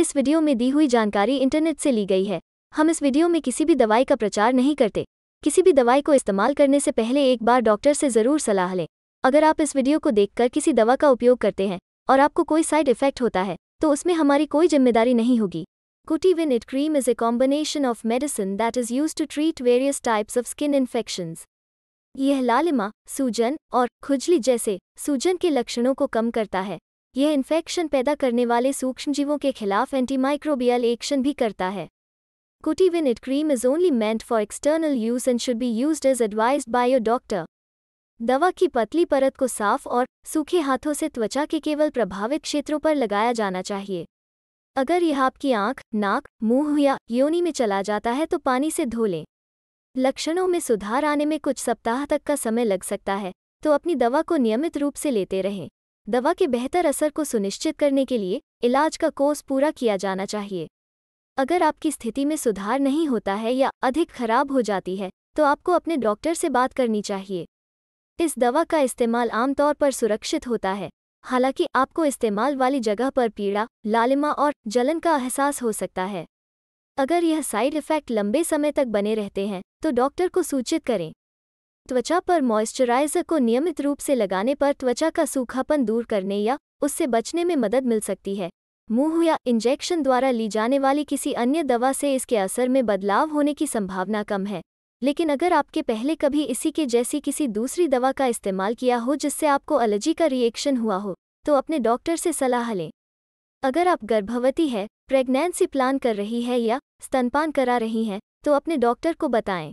इस वीडियो में दी हुई जानकारी इंटरनेट से ली गई है हम इस वीडियो में किसी भी दवाई का प्रचार नहीं करते किसी भी दवाई को इस्तेमाल करने से पहले एक बार डॉक्टर से ज़रूर सलाह लें अगर आप इस वीडियो को देखकर किसी दवा का उपयोग करते हैं और आपको कोई साइड इफेक्ट होता है तो उसमें हमारी कोई जिम्मेदारी नहीं होगी it cream is a combination of medicine that is use to treat various types of skin infection यह लालिमा सूजन और खुजली जैसे सूजन के लक्षणों को कम करता है यह इन्फेक्शन पैदा करने वाले सूक्ष्मजीवों के खिलाफ एंटीमाइक्रोबियल एक्शन भी करता है it cream is only meant for external use and should be use as advise by your doctor दवा की पतली परत को साफ और सूखे हाथों से त्वचा के केवल प्रभावित क्षेत्रों पर लगाया जाना चाहिए अगर यह आपकी आंख, नाक मुंह या योनि में चला जाता है तो पानी से धो लें लक्षणों में सुधार आने में कुछ सप्ताह तक का समय लग सकता है तो अपनी दवा को नियमित रूप से लेते रहें दवा के बेहतर असर को सुनिश्चित करने के लिए इलाज का कोर्स पूरा किया जाना चाहिए अगर आपकी स्थिति में सुधार नहीं होता है या अधिक खराब हो जाती है तो आपको अपने डॉक्टर से बात करनी चाहिए इस दवा का इस्तेमाल आमतौर पर सुरक्षित होता है हालांकि आपको इस्तेमाल वाली जगह पर पीड़ा लालिमा और जलन का एहसास हो सकता है अगर यह साइड इफ़ेक्ट लंबे समय तक बने रहते हैं तो डॉक्टर को सूचित करें त्वचा पर मॉइस्चराइजर को नियमित रूप से लगाने पर त्वचा का सूखापन दूर करने या उससे बचने में मदद मिल सकती है मुंह या इंजेक्शन द्वारा ली जाने वाली किसी अन्य दवा से इसके असर में बदलाव होने की संभावना कम है लेकिन अगर आपके पहले कभी इसी के जैसी किसी दूसरी दवा का इस्तेमाल किया हो जिससे आपको एलर्जी का रिएक्शन हुआ हो तो अपने डॉक्टर से सलाह लें अगर आप गर्भवती है प्रेग्नेंसी प्लान कर रही है या स्तनपान करा रही हैं तो अपने डॉक्टर को बताएं